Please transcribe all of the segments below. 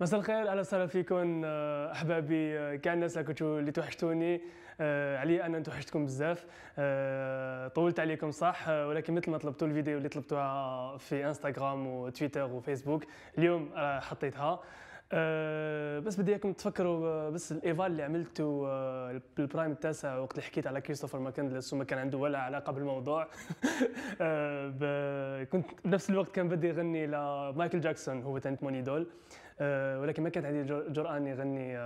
مساء الخير اهلا وسهلا فيكم آه، احبابي آه، كاع الناس اللي اللي توحشتوني آه، علي انا توحشتكم بزاف طولت عليكم صح ولكن مثل ما طلبتوا الفيديو اللي طلبتوها في انستغرام وتويتر وفيسبوك اليوم حطيتها آه، بس بدي اياكم تفكروا آه، بس الايفال اللي عملته آه، بالبرايم التاسع وقت اللي حكيت على كريستوفر ماكندلس وما كان عنده ولا علاقه بالموضوع كنت بنفس الوقت كان بدي اغني لمايكل جاكسون هو تنت موني دول ولكن ما كانت عندي جرأة اني اغني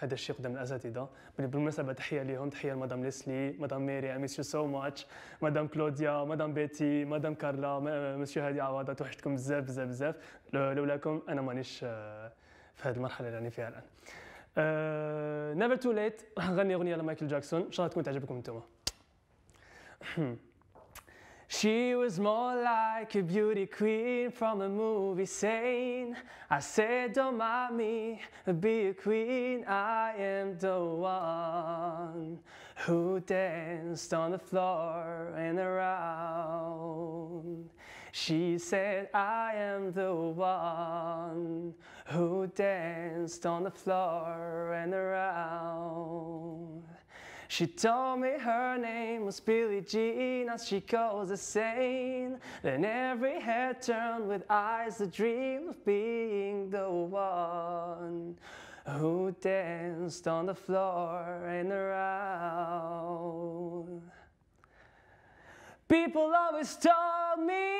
هذا الشيء قدام الاساتذه بالمناسبه تحيه لهم تحيه لمدام ليسلي مدام ميري اي يو سو ماتش مدام كلوديا مدام بيتي مدام كارلا مسيو هادي عواضه توحشتكم بزاف بزاف بزاف لولاكم انا مانيش في هذه المرحله اللي راني فيها الان نيفر تو ليت راح نغني اغنيه لمايكل جاكسون ان شاء الله تكون تعجبكم انتم She was more like a beauty queen from a movie saying I said don't mind me, be a queen, I am the one Who danced on the floor and around she said, I am the one who danced on the floor and around. She told me her name was Billie Jean, as she goes the same. Then every head turned with eyes that dream of being the one who danced on the floor and around. People always told me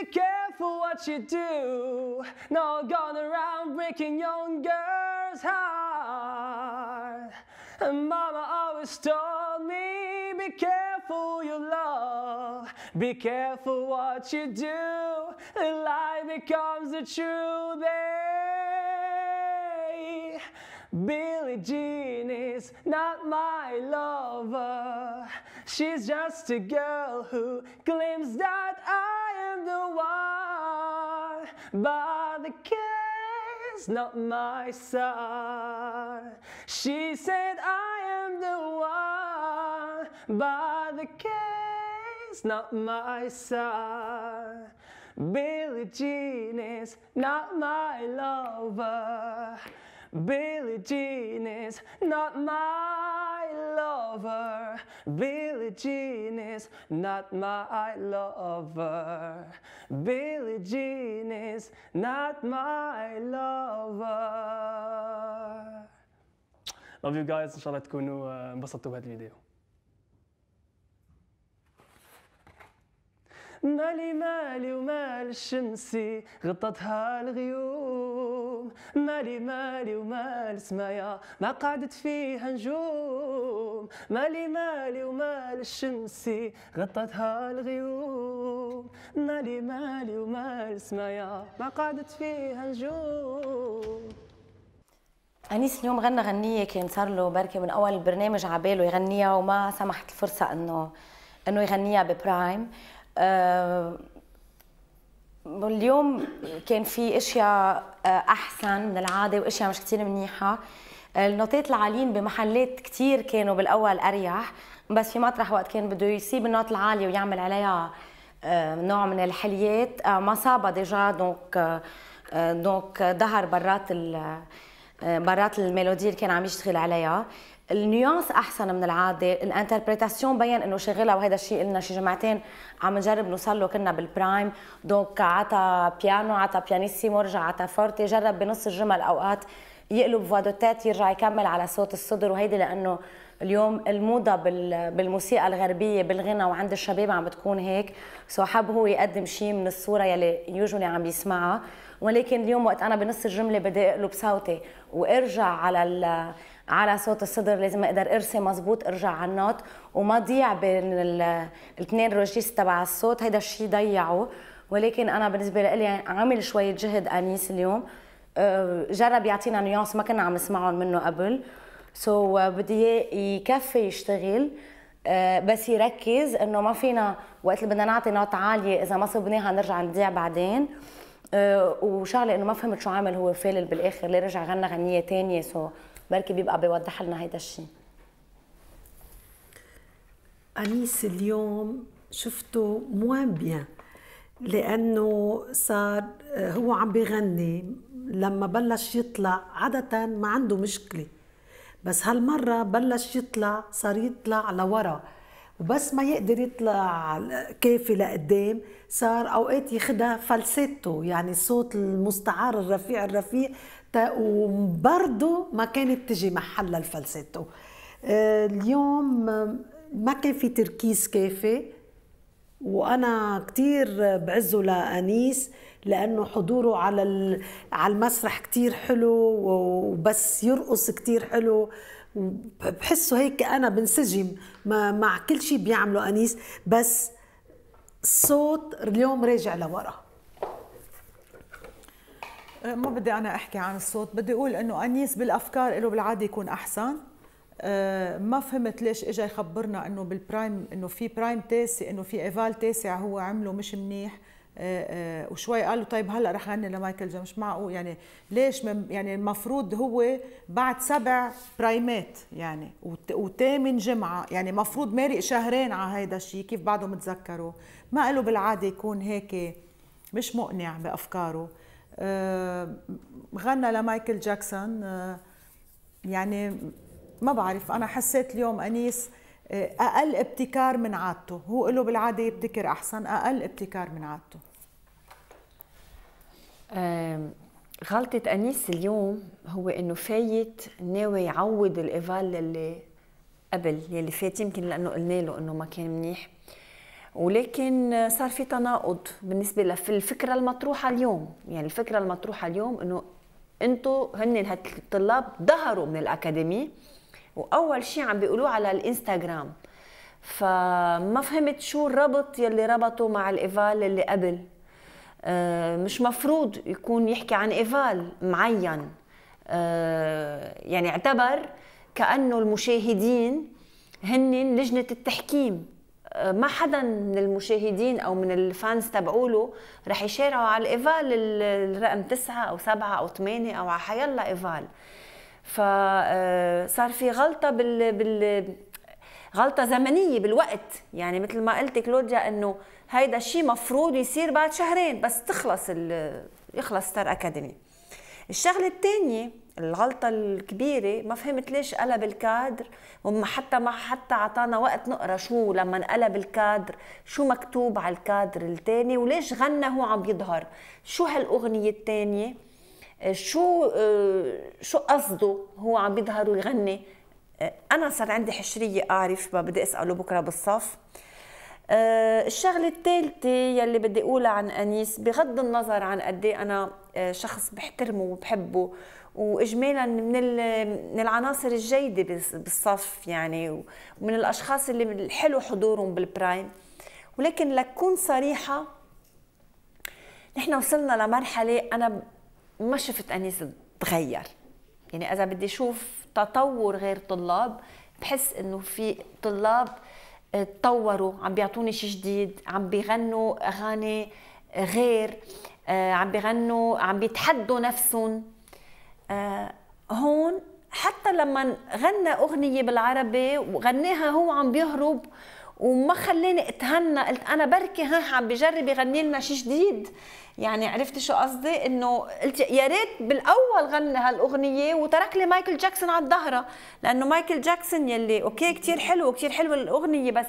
be careful what you do. No going around breaking young girls' heart. And mama always told me, be careful you love. Be careful what you do. A lie becomes the truth. Hey, Billie Jean is not my lover. She's just a girl who claims that I by the kiss, not my son. She said, I am the one by the kiss, not my son. Billie Jean is not my lover. Billie Jean is not my lover. Billie Jean is not my lover. Billie Jean is not my lover. Love you guys, inshallah, شاء الله تكونوا انبسطتوا بهذه الفيديو. مالي مالي ومال الشمسي غطتها الغيوم مالي مالي ومال سمايا ما قعدت فيها نجوم مالي مالي ومال الشمسي غطتها الغيوم مالي مالي ومال سمايا ما قعدت فيها نجوم أنيس اليوم غنى غنية كان صار له بركة من أول البرنامج عباله يغنيها وما سمحت الفرصة إنه إنه يغنيها ببرايم آه، اليوم كان في اشياء آه، احسن من العاده واشياء مش كثير منيحه النوتات العاليين بمحلات كثير كانوا بالاول اريح بس في مطرح وقت كان بده يسيب النوت العاليه ويعمل عليها آه، نوع من الحليات ما صابها ديجا دونك دونك ظهر برات برات الميلودي اللي كان عم يشتغل عليها النيوانس احسن من العاده الانتربريتاسيون بين انه شغلها وهذا الشيء قلنا شي جمعتين عم نجرب نوصل له كنا بالبرايم دونك عطى بيانو عطى بيانيسيمو رجع عطى فورتي جرب بنص الجمل اوقات يقلب فوادوتات يرجع يكمل على صوت الصدر وهيدي لانه اليوم الموضة بالموسيقى الغربية بالغنى وعند الشباب عم بتكون هيك سو حب هو يقدم شيء من الصورة يلي يوجولي عم يسمعها ولكن اليوم وقت أنا بنص الجملة بدي أقلب صوتي وأرجع على على صوت الصدر لازم اقدر ارسي مزبوط ارجع على النوت وما ضيع بين الاثنين روجيس تبع الصوت هيدا الشيء ضيعه ولكن انا بالنسبه لي عامل شويه جهد انيس اليوم أه، جرب يعطينا نيونس ما كنا عم نسمعهم منه قبل سو so, آه، بدي يكفي يشتغل أه، بس يركز انه ما فينا وقت اللي بدنا نعطي نوت عاليه اذا ما صبناها نرجع نضيع بعدين وشغله انه ما فهمت شو عامل هو فالل بالاخر ليه رجع غنى غنيه ثانيه سو so بركي بيبقى بيوضح لنا هيدا الشيء أنيس اليوم شفته موان بيان لأنه صار هو عم بيغني لما بلش يطلع عادة ما عنده مشكلة بس هالمرة بلش يطلع صار يطلع لورا وبس ما يقدر يطلع كافي لقدام صار اوقات ياخدها فالسيتو يعني الصوت المستعار الرفيع الرفيع وبرضه ما كانت تجي محل الفلسيتو آه، اليوم ما كان في تركيز كافي وانا كثير بعزه لانيس لانه حضوره على على المسرح كثير حلو وبس يرقص كثير حلو بحسه هيك انا بنسجم مع كل شيء بيعمله انيس بس الصوت اليوم راجع لورا أه، ما بدي انا احكي عن الصوت بدي اقول انه انيس بالافكار له بالعاده يكون احسن أه، ما فهمت ليش اجى يخبرنا انه بالبرايم انه في برايم تاسع انه في ايفال تاسع هو عمله مش منيح أه، وشوي قالوا طيب هلا رح غني لمايكل جون مش معقول يعني ليش يعني المفروض هو بعد سبع برايمات يعني وثامن جمعه يعني مفروض مارق شهرين على هيدا الشيء كيف بعده متذكره ما له بالعاده يكون هيك مش مقنع بافكاره آه، غنى لمايكل جاكسون آه، يعني ما بعرف انا حسيت اليوم انيس آه، اقل ابتكار من عادته هو له بالعاده يبتكر احسن اقل ابتكار من عادته غلطة أنيس اليوم هو إنه فايت ناوي يعوض الإيفال اللي قبل يلي فات يمكن لأنه قلنا له إنه ما كان منيح ولكن صار في تناقض بالنسبه للفكره المطروحه اليوم يعني الفكره المطروحه اليوم انه انتم هن هالطلاب ظهروا من الاكاديمي واول شيء عم بيقولوه على الانستغرام فما فهمت شو الربط يلي ربطه مع الايفال اللي قبل آه، مش مفروض يكون يحكي عن ايفال معين آه، يعني اعتبر كانه المشاهدين هن لجنه التحكيم ما حدا من المشاهدين او من الفانز تبعوله رح يشارعوا على الايفال الرقم تسعة او سبعة او ثمانية او على حيلا ايفال فصار آه، في غلطه بال, بال غلطة زمنية بالوقت يعني مثل ما قلت كلوديا انه هيدا الشيء مفروض يصير بعد شهرين بس تخلص ال... يخلص ستار اكاديمي الشغله الثانيه الغلطه الكبيره ما فهمت ليش قلب الكادر وما حتى ما حتى عطانا وقت نقرا شو لما انقلب الكادر شو مكتوب على الكادر الثاني وليش غنى هو عم يظهر شو هالاغنيه الثانيه آه، شو آه، شو قصده هو عم يظهر ويغني آه، انا صار عندي حشريه اعرف ما بدي اساله بكره بالصف آه، الشغله الثالثه يلي بدي اقولها عن انيس بغض النظر عن قد إيه انا آه، شخص بحترمه وبحبه واجمالا من من العناصر الجيده بالصف يعني ومن الاشخاص اللي حلو حضورهم بالبرايم ولكن لكون صريحه نحن وصلنا لمرحله انا ما شفت انيس تغير يعني اذا بدي اشوف تطور غير طلاب بحس انه في طلاب تطوروا عم بيعطوني شيء جديد عم بيغنوا اغاني غير آه، عم بيغنوا عم بيتحدوا نفسهم آه، هون حتى لما غنى اغنيه بالعربي وغناها هو عم بيهرب وما خلاني اتهنى قلت انا بركي ها عم بجرب يغني لنا شيء جديد يعني عرفت شو قصدي انه قلت يا ريت بالاول غنى هالاغنيه وترك لي مايكل جاكسون على الظهره لانه مايكل جاكسون يلي اوكي كثير حلو كثير حلوه الاغنيه بس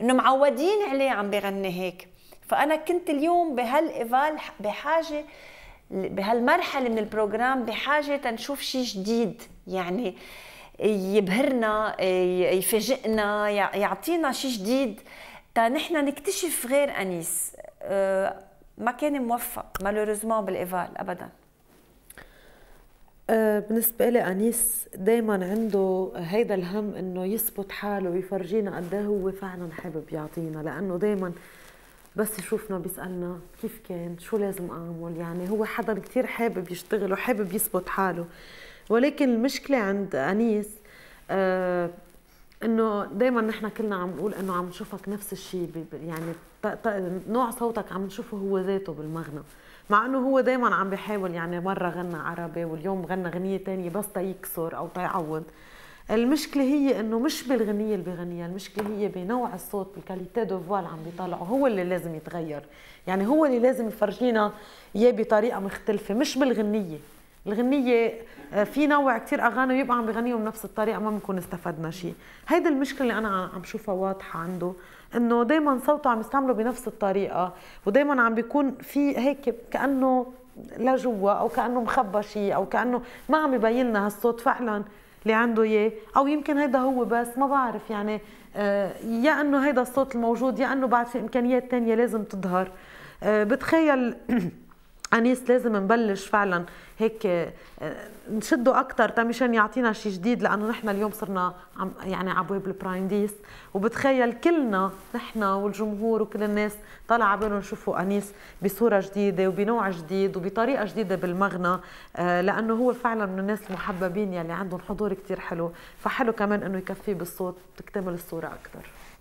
انه معودين عليه عم بغني هيك فانا كنت اليوم بهالايفال بحاجه بهالمرحله من البروجرام بحاجه تنشوف شيء جديد يعني آه يبهرنا يفاجئنا يعطينا شيء جديد تا نحن نكتشف غير انيس أه، ما كان موفق مالوريزمون بالايفال ابدا أه، بالنسبة لي أنيس دايما عنده هيدا الهم إنه يثبت حاله ويفرجينا قد إيه هو فعلا حابب يعطينا لأنه دايما بس يشوفنا بيسألنا كيف كان شو لازم أعمل يعني هو حدا كتير حابب يشتغل وحابب يثبت حاله ولكن المشكله عند انيس آه، انه دائما نحن كلنا عم نقول انه عم نشوفك نفس الشيء يعني نوع صوتك عم نشوفه هو ذاته بالمغنى مع انه هو دائما عم بيحاول يعني مره غنى عربي واليوم غنى غنيه تانية بس تيكسر او تيعوض المشكله هي انه مش بالغنيه اللي بغنيها المشكله هي بنوع الصوت بالكاليتي دو فوال عم بيطلعه هو اللي لازم يتغير يعني هو اللي لازم يفرجينا اياه بطريقه مختلفه مش بالغنيه الغنية آه، في نوع كثير أغاني ويبقى عم بغنيهم بنفس الطريقة ما بنكون استفدنا شيء هيدي المشكلة اللي أنا عم شوفها واضحة عنده إنه دايما صوته عم يستعمله بنفس الطريقة ودايما عم بيكون في هيك كأنه لجوا أو كأنه مخبى شيء أو كأنه ما عم يبين لنا هالصوت فعلا اللي عنده اياه او يمكن هيدا هو بس ما بعرف يعني آه، يا انه هيدا الصوت الموجود يا انه بعد في امكانيات تانية لازم تظهر آه، بتخيل انيس لازم نبلش فعلا هيك آه، نشده اكثر مشان يعطينا شيء جديد لانه نحن اليوم صرنا عم يعني عبواب البرايم ديس وبتخيل كلنا نحن والجمهور وكل الناس طلع على بالهم يشوفوا انيس بصوره جديده وبنوع جديد وبطريقه جديده بالمغنى آه، لانه هو فعلا من الناس المحببين يلي يعني عندهم حضور كثير حلو فحلو كمان انه يكفيه بالصوت تكتمل الصوره اكثر